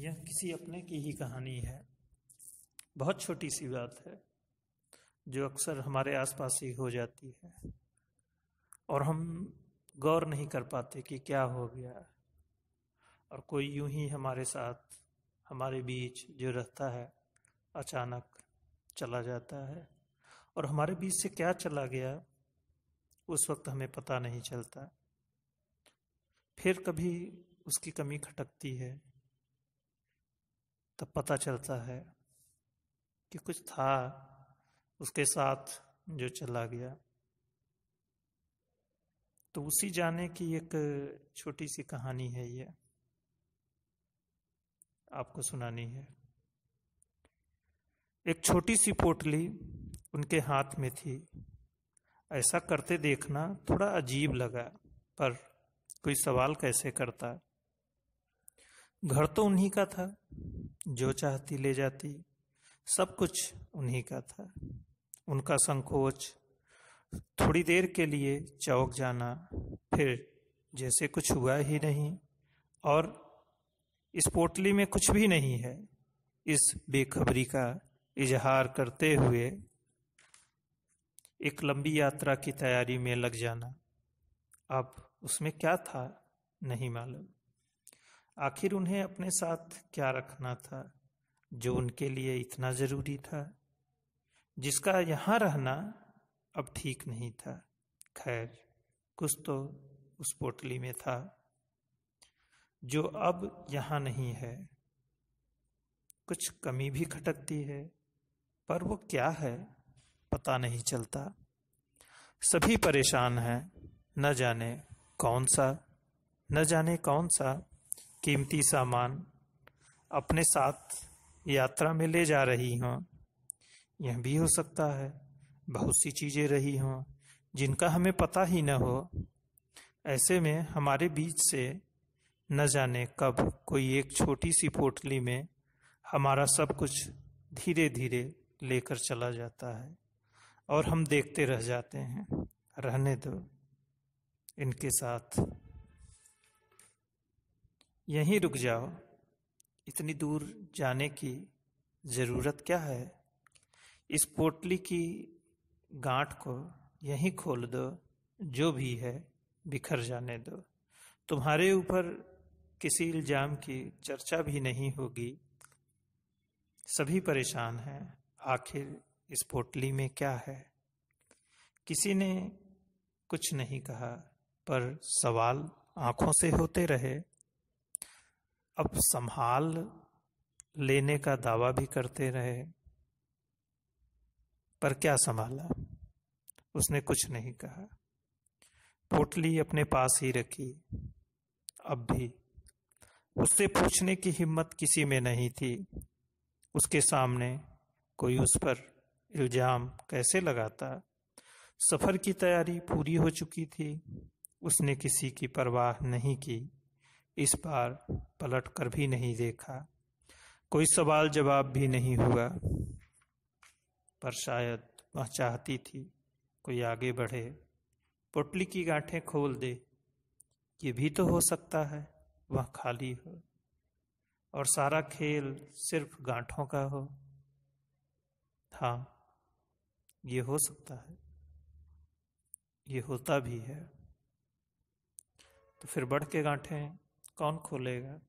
यह किसी अपने की ही कहानी है बहुत छोटी सी बात है जो अक्सर हमारे आसपास ही हो जाती है और हम गौर नहीं कर पाते कि क्या हो गया और कोई यूं ही हमारे साथ हमारे बीच जो रहता है अचानक चला जाता है और हमारे बीच से क्या चला गया उस वक्त हमें पता नहीं चलता फिर कभी उसकी कमी खटकती है तब पता चलता है कि कुछ था उसके साथ जो चला गया तो उसी जाने की एक छोटी सी कहानी है ये आपको सुनानी है एक छोटी सी पोटली उनके हाथ में थी ऐसा करते देखना थोड़ा अजीब लगा पर कोई सवाल कैसे करता घर तो उन्हीं का था जो चाहती ले जाती सब कुछ उन्हीं का था उनका संकोच थोड़ी देर के लिए चौक जाना फिर जैसे कुछ हुआ ही नहीं और इस पोटली में कुछ भी नहीं है इस बेखबरी का इजहार करते हुए एक लंबी यात्रा की तैयारी में लग जाना अब उसमें क्या था नहीं मालूम आखिर उन्हें अपने साथ क्या रखना था जो उनके लिए इतना जरूरी था जिसका यहाँ रहना अब ठीक नहीं था खैर कुछ तो उस पोटली में था जो अब यहाँ नहीं है कुछ कमी भी खटकती है पर वो क्या है पता नहीं चलता सभी परेशान हैं न जाने कौन सा न जाने कौन सा कीमती सामान अपने साथ यात्रा में ले जा रही हों यह भी हो सकता है बहुत सी चीज़ें रही हों जिनका हमें पता ही न हो ऐसे में हमारे बीच से न जाने कब कोई एक छोटी सी पोटली में हमारा सब कुछ धीरे धीरे लेकर चला जाता है और हम देखते रह जाते हैं रहने दो इनके साथ यहीं रुक जाओ इतनी दूर जाने की ज़रूरत क्या है इस पोटली की गांठ को यहीं खोल दो जो भी है बिखर जाने दो तुम्हारे ऊपर किसी इल्जाम की चर्चा भी नहीं होगी सभी परेशान हैं आखिर इस पोटली में क्या है किसी ने कुछ नहीं कहा पर सवाल आंखों से होते रहे अब संभाल लेने का दावा भी करते रहे पर क्या संभाला उसने कुछ नहीं कहा पोटली अपने पास ही रखी अब भी उससे पूछने की हिम्मत किसी में नहीं थी उसके सामने कोई उस पर इल्जाम कैसे लगाता सफर की तैयारी पूरी हो चुकी थी उसने किसी की परवाह नहीं की इस बार पलट कर भी नहीं देखा कोई सवाल जवाब भी नहीं हुआ पर शायद वह चाहती थी कोई आगे बढ़े पोटली की गांठें खोल दे ये भी तो हो सकता है वह खाली हो और सारा खेल सिर्फ गांठों का हो हाँ ये हो सकता है ये होता भी है तो फिर बढ़ के गांठें कौन खोलेगा